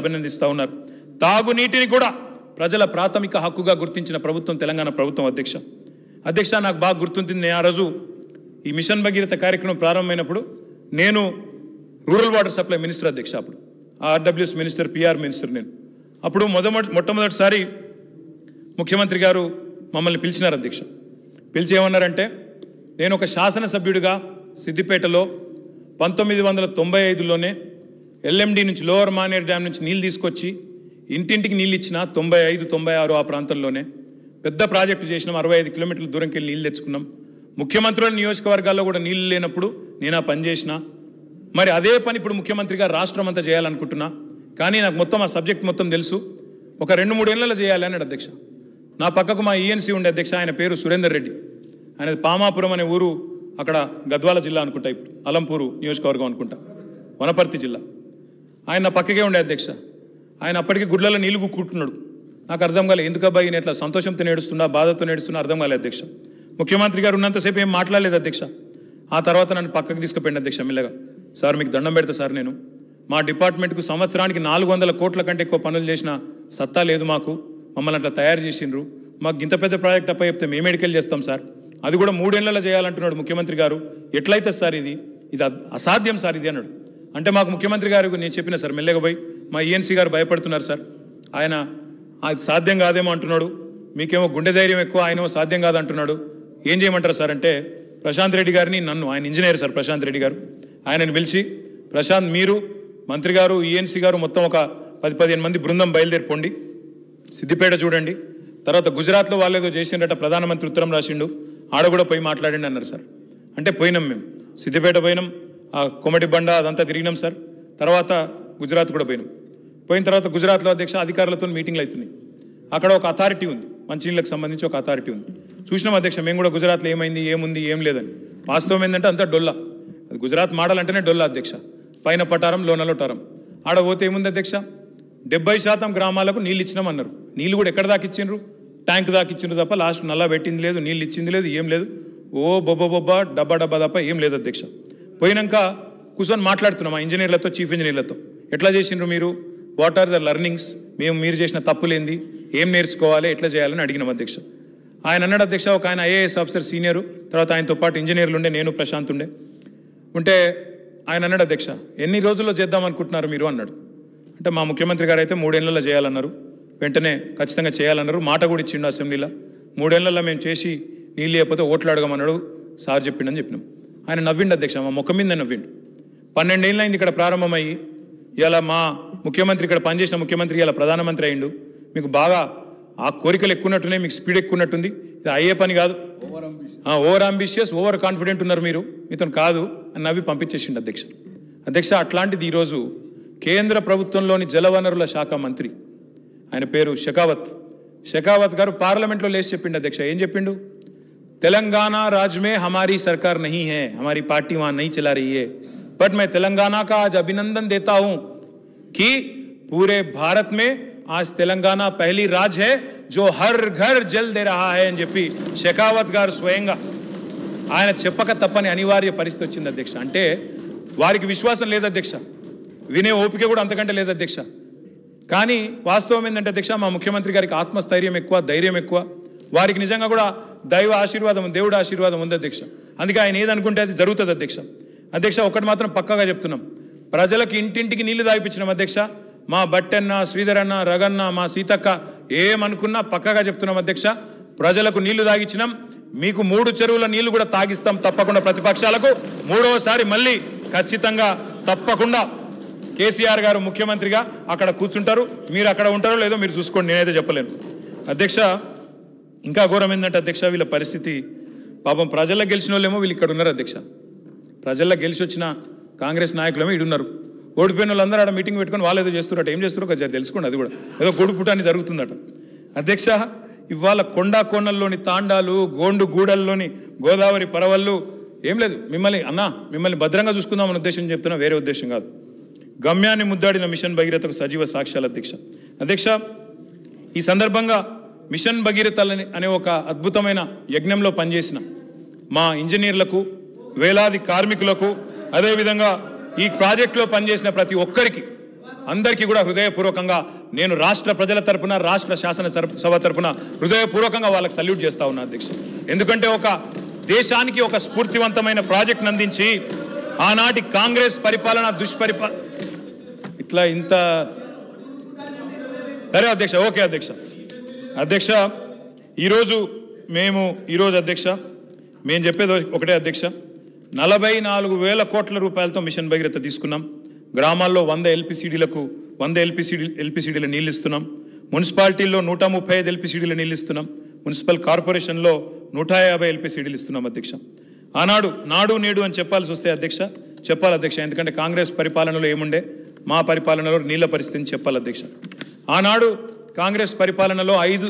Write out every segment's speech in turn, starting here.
అభినందిస్తూ ఉన్నారు తాగునీటిని కూడా ప్రజల ప్రాథమిక హక్కుగా గుర్తించిన ప్రభుత్వం తెలంగాణ ప్రభుత్వం అధ్యక్ష అధ్యక్ష నాకు బాగా గుర్తుంది ఆ రోజు ఈ మిషన్ భగీరథ కార్యక్రమం ప్రారంభమైనప్పుడు నేను రూరల్ వాటర్ సప్లై మినిస్టర్ అధ్యక్ష అప్పుడు ఆర్డబ్ల్యూఎస్ మినిస్టర్ పిఆర్ మినిస్టర్ నేను అప్పుడు మొదమొదటి మొట్టమొదటిసారి ముఖ్యమంత్రి గారు మమ్మల్ని పిలిచినారు అధ్యక్ష పిలిచి ఏమన్నారంటే నేను ఒక శాసనసభ్యుడిగా సిద్దిపేటలో పంతొమ్మిది వందల తొంభై ఐదులోనే ఎల్ఎండి నుంచి లోవర్ మానేర్ డ్యామ్ నుంచి నీళ్ళు తీసుకొచ్చి ఇంటింటికి నీళ్ళు ఇచ్చిన తొంభై ఐదు తొంభై ఆరు ఆ ప్రాంతంలోనే పెద్ద ప్రాజెక్టు చేసినాం అరవై ఐదు కిలోమీటర్ల దూరంకి వెళ్ళి నీళ్ళు తెచ్చుకున్నాం ముఖ్యమంత్రుల నియోజకవర్గాల్లో కూడా నీళ్ళు లేనప్పుడు నేను ఆ పని మరి అదే పని ఇప్పుడు ముఖ్యమంత్రిగా రాష్ట్రం అంతా చేయాలనుకుంటున్నా కానీ నాకు మొత్తం ఆ సబ్జెక్ట్ మొత్తం తెలుసు ఒక రెండు మూడు ఏళ్ళలో చేయాలి అన్నాడు అధ్యక్ష నా పక్కకు మా ఈఎన్సీ e ఉండే అధ్యక్ష ఆయన పేరు సురేందర్ రెడ్డి ఆయన పామాపురం అనే ఊరు అక్కడ గద్వాల జిల్లా అనుకుంటా ఇప్పుడు అలంపూరు నియోజకవర్గం అనుకుంటా వనపర్తి జిల్లా ఆయన పక్కకే ఉండే అధ్యక్ష ఆయన అప్పటికి గుడ్లలో నీళ్లు కుట్టున్నాడు నాకు అర్థం కాలేదు ఎందుకు అబ్బాయి నేను ఎట్లా సంతోషంతో నేడుస్తున్నా బాధతో నేడుస్తున్నా అర్థం కాలేదు అధ్యక్ష ముఖ్యమంత్రి గారు ఉన్నంతసేపు ఏం మాట్లాడలేదు అధ్యక్ష ఆ తర్వాత నన్ను పక్కకు తీసుకుపోయింది అధ్యక్ష మెల్లగా సార్ మీకు దండం పెడతా సార్ నేను మా డిపార్ట్మెంట్కు సంవత్సరానికి నాలుగు వందల కోట్ల కంటే ఎక్కువ పనులు చేసిన సత్తా లేదు మాకు మమ్మల్ని అట్లా తయారు చేసిండ్రు మాకు ఇంత పెద్ద ప్రాజెక్ట్ అప్ప చెప్తే మేము ఎడికెళ్ళి చేస్తాం సార్ అది కూడా మూడేళ్లలో చేయాలంటున్నాడు ముఖ్యమంత్రి గారు ఎట్లయితే సార్ ఇది ఇది అసాధ్యం సార్ ఇది అన్నాడు అంటే మాకు ముఖ్యమంత్రి గారు నేను చెప్పిన సార్ మెల్లెగబోయ్ మా ఈఎన్సీ e గారు భయపడుతున్నారు సార్ ఆయన అది సాధ్యం కాదేమో అంటున్నాడు మీకేమో గుండె ధైర్యం ఎక్కువ ఆయనేమో సాధ్యం కాదంటున్నాడు ఏం చేయమంటారు సార్ అంటే ప్రశాంత్ రెడ్డి గారిని నన్ను ఆయన ఇంజనీర్ సార్ ప్రశాంత్ రెడ్డి గారు ఆయనను పిలిచి ప్రశాంత్ మీరు మంత్రి గారు ఈఎన్సీ e గారు మొత్తం ఒక పది పదిహేను మంది బృందం బయలుదేరిపోండి సిద్దిపేట చూడండి తర్వాత గుజరాత్లో వాళ్ళేదో చేసిండట ప్రధానమంత్రి ఉత్తరం రాసిండు ఆడ కూడా పోయి మాట్లాడండి అన్నారు సార్ అంటే పోయినాం మేము సిద్దిపేట పోయినాం ఆ కొమటి బండ అదంతా తిరిగినాం సార్ తర్వాత గుజరాత్ కూడా పోయినాం పోయిన తర్వాత గుజరాత్లో అధ్యక్ష అధికారులతో మీటింగ్లు అవుతున్నాయి అక్కడ ఒక అథారిటీ ఉంది మంచినీళ్ళకి సంబంధించి ఒక అథారిటీ ఉంది చూసినాం అధ్యక్ష మేము కూడా గుజరాత్లో ఏమైంది ఏముంది ఏం లేదని వాస్తవం ఏంటంటే అంతా డొల్లా అది గుజరాత్ మాడాలంటేనే డొల్లా అధ్యక్ష పైన పటారం లోనలో టారం ఆడ పోతే ఏముంది అధ్యక్ష డెబ్బై శాతం గ్రామాలకు నీళ్ళు ఇచ్చినాం అన్నారు నీళ్ళు కూడా ఎక్కడ దాకా ఇచ్చిండ్రు ట్యాంక్ దాకా ఇచ్చిండ్రు తప్ప లాస్ట్ నల్లా పెట్టింది లేదు నీళ్ళు ఇచ్చింది లేదు ఏం లేదు ఓ బొబ్బ బొబ్బ డబ్బా డబ్బా తప్ప ఏం లేదు అధ్యక్ష పోయినాక కూర్చొని మాట్లాడుతున్నాం ఆ ఇంజనీర్లతో చీఫ్ ఇంజనీర్లతో ఎట్లా చేసిండ్రు మీరు వాట్ ఆర్ ద లర్నింగ్స్ మేము మీరు చేసిన తప్పులేంది ఏం నేర్చుకోవాలి ఎట్లా చేయాలని అడిగినాం అధ్యక్ష ఆయన అన్నాడు అధ్యక్ష ఒక ఆయన ఐఏఎస్ ఆఫీసర్ సీనియరు తర్వాత ఆయనతో పాటు ఇంజనీర్లు ఉండే నేను ప్రశాంత్ ఉండే ఉంటే ఆయన అన్నాడు అధ్యక్ష ఎన్ని రోజుల్లో చేద్దాం అనుకుంటున్నారు మీరు అన్నాడు అంటే మా ముఖ్యమంత్రి గారు అయితే మూడేళ్లలో చేయాలన్నారు వెంటనే ఖచ్చితంగా చేయాలన్నారు మాట కూడా ఇచ్చిండు అసెంబ్లీలో మూడేళ్లలో మేము చేసి నీళ్ళు లేకపోతే ఓట్లు అడగమన్నాడు సార్ చెప్పిండని చెప్పినాం ఆయన నవ్విండు అధ్యక్ష మా ముఖం మీద నవ్విండు పన్నెండేళ్ళైంది ఇక్కడ ప్రారంభమయ్యి ఇలా మా ముఖ్యమంత్రి ఇక్కడ పనిచేసిన ముఖ్యమంత్రి ఇలా ప్రధానమంత్రి అయిండు మీకు బాగా ఆ కోరికలు ఎక్కువన్నట్టునే మీకు స్పీడ్ ఎక్కువన్నట్టుంది ఇది అయ్యే పని కాదు ఓవర్ అంబిషియస్ ఓవర్ కాన్ఫిడెంట్ ఉన్నారు మీరు ఇతను కాదు అని నవ్వి పంపించేసిండు అధ్యక్ష అధ్యక్ష అట్లాంటిది ఈరోజు కేంద్ర ప్రభుత్వంలోని జలవనరుల శాఖ మంత్రి ఆయన పేరు షెకావత్ షెకావత్ గారు పార్లమెంట్లో లేచి చెప్పిండు అధ్యక్ష ఏం చెప్పిండు तेलंगाना राज्य में हमारी सरकार नहीं है हमारी पार्टी वहां नहीं चला रही है बट मैं तेलंगाना का आज अभिनंदन देता हूं कि पूरे भारत में आज तेलंगाना पहली राज्य है जो हर घर जल दे रहा है एनजेपी शेखावत गार स्वयं आये चपक तपने अनिवार्य पैस्थि अध्यक्ष अंत वार विश्वास लेद अध्यक्ष विने ओपिक अंत लेद अध्यक्ष का वास्तव अध्यक्ष मुख्यमंत्री गार आत्मस्थर्य धैर्य वारी निजा దైవ ఆశీర్వాదం దేవుడు ఆశీర్వాదం ఉంది అధ్యక్ష అందుకే ఆయన ఏదనుకుంటే అది జరుగుతుంది అధ్యక్ష అధ్యక్ష ఒకటి మాత్రం పక్కగా చెప్తున్నాం ప్రజలకు ఇంటింటికి నీళ్లు దాయిపించినాం అధ్యక్ష మా బట్టన్న శ్రీధరన్న రగన్న మా సీతక్క ఏమనుకున్నా పక్కగా చెప్తున్నాం అధ్యక్ష ప్రజలకు నీళ్లు తాగించినాం మీకు మూడు చెరువుల నీళ్లు కూడా తాగిస్తాం తప్పకుండా ప్రతిపక్షాలకు మూడవసారి మళ్ళీ ఖచ్చితంగా తప్పకుండా కేసీఆర్ గారు ముఖ్యమంత్రిగా అక్కడ కూర్చుంటారు మీరు అక్కడ ఉంటారో లేదో మీరు చూసుకోండి నేనైతే చెప్పలేను అధ్యక్ష ఇంకా ఘోరం ఏంటంటే అధ్యక్ష వీళ్ళ పరిస్థితి పాపం ప్రజల్లో గెలిచిన వాళ్ళేమో వీళ్ళు ఇక్కడ ఉన్నారు అధ్యక్ష ప్రజల్లో గెలిచి వచ్చిన కాంగ్రెస్ నాయకులేమో ఇడున్నారు ఓడిపోయిన వాళ్ళందరూ ఆడ మీటింగ్ పెట్టుకొని వాళ్ళు ఏదో చేస్తున్నారట ఏం చేస్తారో ఒకసారి తెలుసుకోండి అది కూడా ఏదో గొడుపుటాన్ని జరుగుతుందట అధ్యక్ష ఇవాళ కొండా కోణల్లోని తాండాలు గోండు గూడల్లోని గోదావరి పరవళ్ళు ఏం లేదు మిమ్మల్ని అన్నా మిమ్మల్ని భద్రంగా చూసుకుందామని ఉద్దేశం చెప్తున్నా వేరే ఉద్దేశం కాదు గమ్యాన్ని ముద్దాడిన మిషన్ భగీరథకు సజీవ సాక్ష్యాల అధ్యక్ష అధ్యక్ష ఈ సందర్భంగా మిషన్ భగీరథ అనే ఒక అద్భుతమైన యజ్ఞంలో పనిచేసిన మా ఇంజనీర్లకు వేలాది కార్మికులకు అదేవిధంగా ఈ ప్రాజెక్టులో పనిచేసిన ప్రతి ఒక్కరికి అందరికీ కూడా హృదయపూర్వకంగా నేను రాష్ట్ర ప్రజల తరపున రాష్ట్ర శాసన సభ తరపున హృదయపూర్వకంగా వాళ్ళకి సల్యూట్ చేస్తా ఉన్నా అధ్యక్ష ఎందుకంటే ఒక దేశానికి ఒక స్ఫూర్తివంతమైన ప్రాజెక్ట్ని అందించి ఆనాటి కాంగ్రెస్ పరిపాలన దుష్పరిపాల ఇట్లా ఇంత సరే అధ్యక్ష ఓకే అధ్యక్ష అధ్యక్ష ఈరోజు మేము ఈరోజు అధ్యక్ష మేము చెప్పేది ఒకటే అధ్యక్ష నలభై నాలుగు వేల కోట్ల రూపాయలతో మిషన్ భగీరథ తీసుకున్నాం గ్రామాల్లో వంద ఎల్పిసిడీలకు వంద ఎల్పిసిడి ఎల్పిసిడీల నీళ్ళు ఇస్తున్నాం మున్సిపాలిటీల్లో నూట ముప్పై ఐదు ఎల్పిసిడీల నీళ్ళు ఇస్తున్నాం మున్సిపల్ కార్పొరేషన్లో నూట యాభై ఎల్పిసిడీలు ఇస్తున్నాం అధ్యక్ష ఆనాడు నాడు నేడు అని చెప్పాల్సి వస్తే అధ్యక్ష చెప్పాలి అధ్యక్ష ఎందుకంటే కాంగ్రెస్ పరిపాలనలో ఏముండే మా పరిపాలనలో నీళ్ల పరిస్థితిని చెప్పాలి అధ్యక్ష ఆనాడు కాంగ్రెస్ పరిపాలనలో ఐదు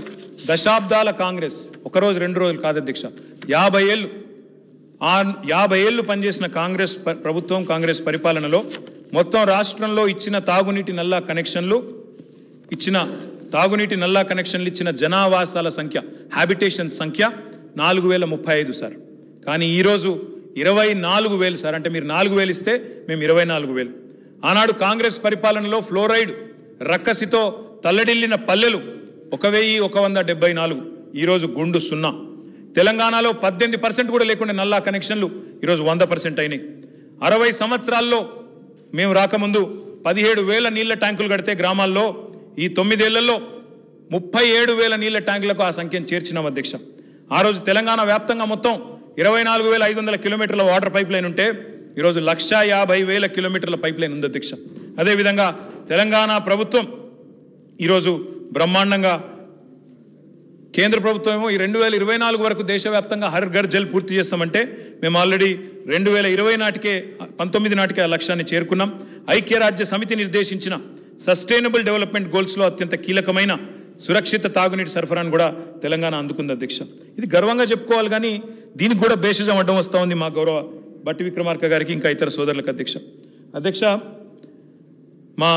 దశాబ్దాల కాంగ్రెస్ ఒకరోజు రెండు రోజులు కాదు అధ్యక్ష యాభై ఏళ్ళు ఆ యాభై ఏళ్ళు పనిచేసిన కాంగ్రెస్ ప్రభుత్వం కాంగ్రెస్ పరిపాలనలో మొత్తం రాష్ట్రంలో ఇచ్చిన తాగునీటి నల్లా కనెక్షన్లు ఇచ్చిన తాగునీటి నల్లా కనెక్షన్లు ఇచ్చిన జనావాసాల సంఖ్య హ్యాబిటేషన్ సంఖ్య నాలుగు వేల ముప్పై ఐదు సార్ కానీ ఈరోజు ఇరవై నాలుగు వేలు సార్ అంటే మీరు నాలుగు వేలు ఇస్తే మేము ఇరవై నాలుగు వేలు ఆనాడు కాంగ్రెస్ పరిపాలనలో ఫ్లోరైడ్ రక్కసితో తల్లడిల్లిన పల్లెలు ఒక వెయ్యి ఒక వంద డెబ్బై నాలుగు ఈరోజు గుండు సున్నా తెలంగాణలో పద్దెనిమిది పర్సెంట్ కూడా లేకుండా నల్లా కనెక్షన్లు ఈరోజు వంద పర్సెంట్ అయినాయి అరవై సంవత్సరాల్లో మేము రాకముందు పదిహేడు వేల నీళ్ల ట్యాంకులు కడితే గ్రామాల్లో ఈ తొమ్మిదేళ్లలో ముప్పై ఏడు వేల నీళ్ల ట్యాంకులకు ఆ సంఖ్యను చేర్చినాం అధ్యక్ష ఆ రోజు తెలంగాణ వ్యాప్తంగా మొత్తం ఇరవై నాలుగు వేల ఐదు వందల కిలోమీటర్ల వాటర్ పైప్ లైన్ ఉంటే ఈరోజు లక్షా యాభై వేల కిలోమీటర్ల పైప్ లైన్ ఉంది అధ్యక్ష అదేవిధంగా తెలంగాణ ప్రభుత్వం ఈరోజు బ్రహ్మాండంగా కేంద్ర ప్రభుత్వం ఏమో ఈ రెండు వేల ఇరవై నాలుగు వరకు దేశవ్యాప్తంగా హర్ ఘర్ జల్ పూర్తి చేస్తామంటే మేము ఆల్రెడీ రెండు వేల ఇరవై నాటికే పంతొమ్మిది నాటికే ఆ లక్ష్యాన్ని చేరుకున్నాం ఐక్యరాజ్య సమితి నిర్దేశించిన సస్టైనబుల్ డెవలప్మెంట్ గోల్స్లో అత్యంత కీలకమైన సురక్షిత తాగునీటి సరఫరాను కూడా తెలంగాణ అందుకుంది అధ్యక్ష ఇది గర్వంగా చెప్పుకోవాలి కానీ దీనికి కూడా భేషజం అడ్డం వస్తూ ఉంది మా గౌరవ బట్టి విక్రమార్క గారికి ఇంకా ఇతర సోదరులకు అధ్యక్ష అధ్యక్ష మా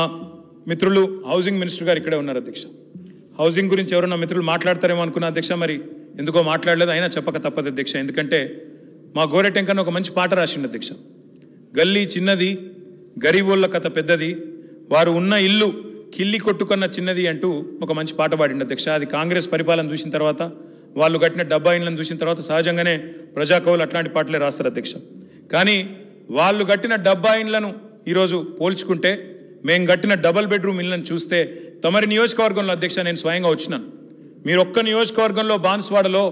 మిత్రులు హౌసింగ్ మినిస్టర్ గారు ఇక్కడే ఉన్నారు అధ్యక్ష హౌసింగ్ గురించి ఎవరన్నా మిత్రులు మాట్లాడతారేమో అనుకున్న అధ్యక్ష మరి ఎందుకో మాట్లాడలేదు అయినా చెప్పక తప్పదు అధ్యక్ష ఎందుకంటే మా గోరెటెంకన్న ఒక మంచి పాట రాసిండు అధ్యక్ష గల్లీ చిన్నది గరీబోళ్ళ కథ పెద్దది వారు ఉన్న ఇల్లు కిల్లి కొట్టుకున్న చిన్నది అంటూ ఒక మంచి పాట పాడిండు అధ్యక్ష అది కాంగ్రెస్ పరిపాలన చూసిన తర్వాత వాళ్ళు కట్టిన డబ్బా ఇండ్లను చూసిన తర్వాత సహజంగానే ప్రజాకవులు అట్లాంటి పాటలే రాస్తారు అధ్యక్ష కానీ వాళ్ళు కట్టిన డబ్బా ఇండ్లను ఈరోజు పోల్చుకుంటే మేము కట్టిన డబల్ బెడ్రూమ్ ఇళ్ళని చూస్తే తమరి నియోజకవర్గంలో అధ్యక్ష నేను స్వయంగా వచ్చినాను మీరు ఒక్క నియోజకవర్గంలో బాన్స్వాడలో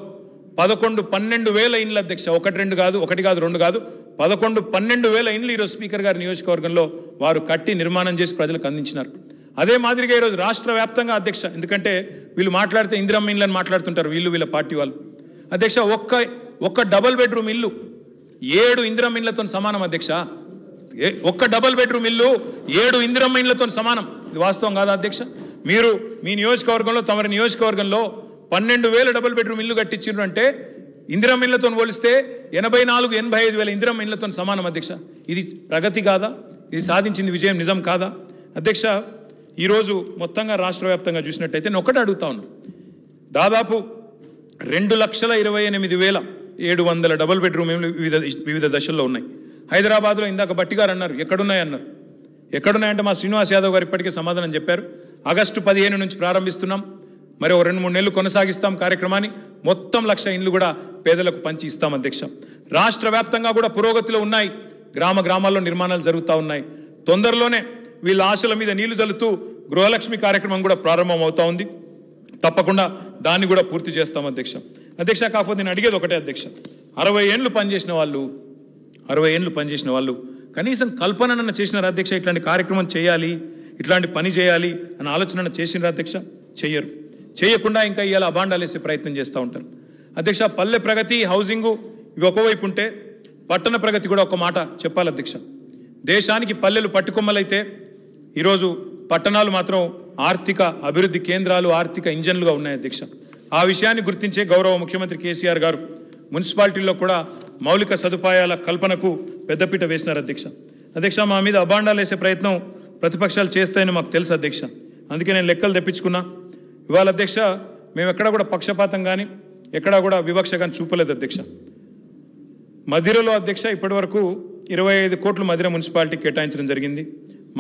పదకొండు పన్నెండు వేల ఇండ్ల అధ్యక్ష ఒకటి రెండు కాదు ఒకటి కాదు రెండు కాదు పదకొండు పన్నెండు వేల ఇండ్లు ఈరోజు స్పీకర్ గారి నియోజకవర్గంలో వారు కట్టి నిర్మాణం చేసి ప్రజలకు అందించినారు అదే మాదిరిగా ఈరోజు రాష్ట్ర వ్యాప్తంగా అధ్యక్ష ఎందుకంటే వీళ్ళు మాట్లాడితే ఇందిరమ్మ ఇళ్ళని మాట్లాడుతుంటారు వీళ్ళు వీళ్ళ పార్టీ వాళ్ళు అధ్యక్ష ఒక్క ఒక్క డబల్ బెడ్రూమ్ ఇల్లు ఏడు ఇందిరమ్మ ఇండ్లతో సమానం అధ్యక్ష ఒక్క డబల్ బెడ్రూమ్ ఇల్లు ఏడు ఇందిరమ్మ ఇండ్లతో సమానం ఇది వాస్తవం కాదా అధ్యక్ష మీరు మీ నియోజకవర్గంలో తమరి నియోజకవర్గంలో పన్నెండు వేల డబుల్ బెడ్రూమ్ ఇల్లు కట్టించిండ్రు అంటే ఇందిరమ్మ ఇళ్లతో పోలిస్తే ఎనభై నాలుగు ఎనభై ఐదు వేల ఇందిరం ఇళ్లతో సమానం అధ్యక్ష ఇది ప్రగతి కాదా ఇది సాధించింది విజయం నిజం కాదా అధ్యక్ష ఈరోజు మొత్తంగా రాష్ట్ర వ్యాప్తంగా చూసినట్టయితే నేను ఒకటి అడుగుతా ఉన్నాను దాదాపు రెండు లక్షల ఇరవై ఎనిమిది వేల ఏడు వందల డబుల్ బెడ్రూమ్ వివిధ వివిధ దశల్లో ఉన్నాయి హైదరాబాద్లో ఇందాక బట్టి గారు అన్నారు ఎక్కడున్నాయన్నారు ఎక్కడున్నాయంటే మా శ్రీనివాస్ యాదవ్ గారు ఇప్పటికే సమాధానం చెప్పారు ఆగస్టు పదిహేను నుంచి ప్రారంభిస్తున్నాం మరి ఒక రెండు మూడు నెలలు కొనసాగిస్తాం కార్యక్రమాన్ని మొత్తం లక్ష ఇండ్లు కూడా పేదలకు పంచి ఇస్తాం అధ్యక్ష రాష్ట్ర వ్యాప్తంగా కూడా పురోగతిలో ఉన్నాయి గ్రామ గ్రామాల్లో నిర్మాణాలు జరుగుతూ ఉన్నాయి తొందరలోనే వీళ్ళ ఆశల మీద నీళ్లు జల్లుతూ గృహలక్ష్మి కార్యక్రమం కూడా ప్రారంభం అవుతా ఉంది తప్పకుండా దాన్ని కూడా పూర్తి చేస్తాం అధ్యక్ష అధ్యక్ష కాకపోతే నేను అడిగేది ఒకటే అధ్యక్ష అరవై ఏళ్ళు పనిచేసిన వాళ్ళు అరవై ఏళ్ళు పనిచేసిన వాళ్ళు కనీసం కల్పననన్న చేసిన అధ్యక్ష ఇట్లాంటి కార్యక్రమం చేయాలి ఇట్లాంటి పని చేయాలి అన్న ఆలోచన చేసిన అధ్యక్ష చేయరు చేయకుండా ఇంకా ఇవాళ అభాండాలు వేసే ప్రయత్నం చేస్తూ ఉంటారు అధ్యక్ష పల్లె ప్రగతి హౌసింగు ఇవి ఒకవైపు ఉంటే పట్టణ ప్రగతి కూడా ఒక మాట చెప్పాలి అధ్యక్ష దేశానికి పల్లెలు పట్టుకొమ్మలైతే ఈరోజు పట్టణాలు మాత్రం ఆర్థిక అభివృద్ధి కేంద్రాలు ఆర్థిక ఇంజన్లుగా ఉన్నాయి అధ్యక్ష ఆ విషయాన్ని గుర్తించే గౌరవ ముఖ్యమంత్రి కేసీఆర్ గారు మున్సిపాలిటీల్లో కూడా మౌలిక సదుపాయాల కల్పనకు పెద్దపీట వేసినారు అధ్యక్ష అధ్యక్ష మా మీద అభాండాలు వేసే ప్రయత్నం ప్రతిపక్షాలు చేస్తాయని మాకు తెలుసు అధ్యక్ష అందుకే నేను లెక్కలు తెప్పించుకున్నా ఇవాళ అధ్యక్ష మేము ఎక్కడా కూడా పక్షపాతం కానీ ఎక్కడా కూడా వివక్ష కానీ చూపలేదు అధ్యక్ష మధిరలో అధ్యక్ష ఇప్పటి వరకు ఇరవై ఐదు కోట్లు మధిర మున్సిపాలిటీ కేటాయించడం జరిగింది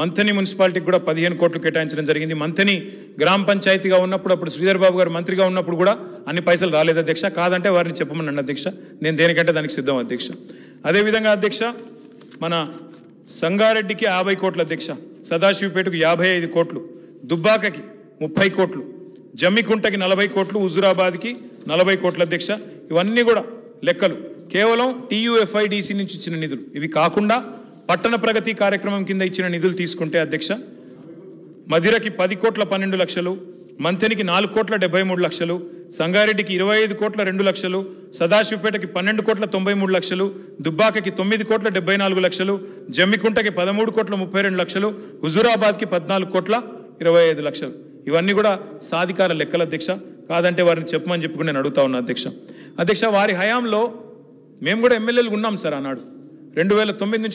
మంథని మున్సిపాలిటీకి కూడా పదిహేను కోట్లు కేటాయించడం జరిగింది మంథని గ్రామ పంచాయతీగా ఉన్నప్పుడు అప్పుడు శ్రీధర్ బాబు గారు మంత్రిగా ఉన్నప్పుడు కూడా అన్ని పైసలు రాలేదు అధ్యక్ష కాదంటే వారిని చెప్పమన్నాను అధ్యక్ష నేను దేనికంటే దానికి సిద్ధం అధ్యక్ష అదేవిధంగా అధ్యక్ష మన సంగారెడ్డికి యాభై కోట్లు అధ్యక్ష సదాశివపేటకు యాభై ఐదు కోట్లు దుబ్బాకకి ముప్పై కోట్లు జమ్మికుంటకి నలభై కోట్లు హుజురాబాద్కి నలభై కోట్ల అధ్యక్ష ఇవన్నీ కూడా లెక్కలు కేవలం టీయూఎఫ్ఐడిసి నుంచి ఇచ్చిన నిధులు ఇవి కాకుండా పట్టణ ప్రగతి కార్యక్రమం కింద ఇచ్చిన నిధులు తీసుకుంటే అధ్యక్ష మధిరకి పది కోట్ల పన్నెండు లక్షలు మంతెనికి నాలుగు కోట్ల డెబ్బై మూడు లక్షలు సంగారెడ్డికి ఇరవై ఐదు కోట్ల రెండు లక్షలు సదాశివపేటకి పన్నెండు కోట్ల తొంభై మూడు లక్షలు దుబ్బాకకి తొమ్మిది కోట్ల డెబ్బై నాలుగు లక్షలు జమ్మికుంటకి పదమూడు కోట్ల ముప్పై రెండు లక్షలు హుజూరాబాద్కి పద్నాలుగు కోట్ల ఇరవై ఐదు లక్షలు ఇవన్నీ కూడా సాధికార లెక్కల అధ్యక్ష కాదంటే వారిని చెప్పమని చెప్పుకుని నేను అడుగుతా ఉన్నా అధ్యక్ష అధ్యక్ష వారి హయాంలో మేము కూడా ఎమ్మెల్యేలు ఉన్నాం సార్ అన్నాడు రెండు వేల తొమ్మిది నుంచి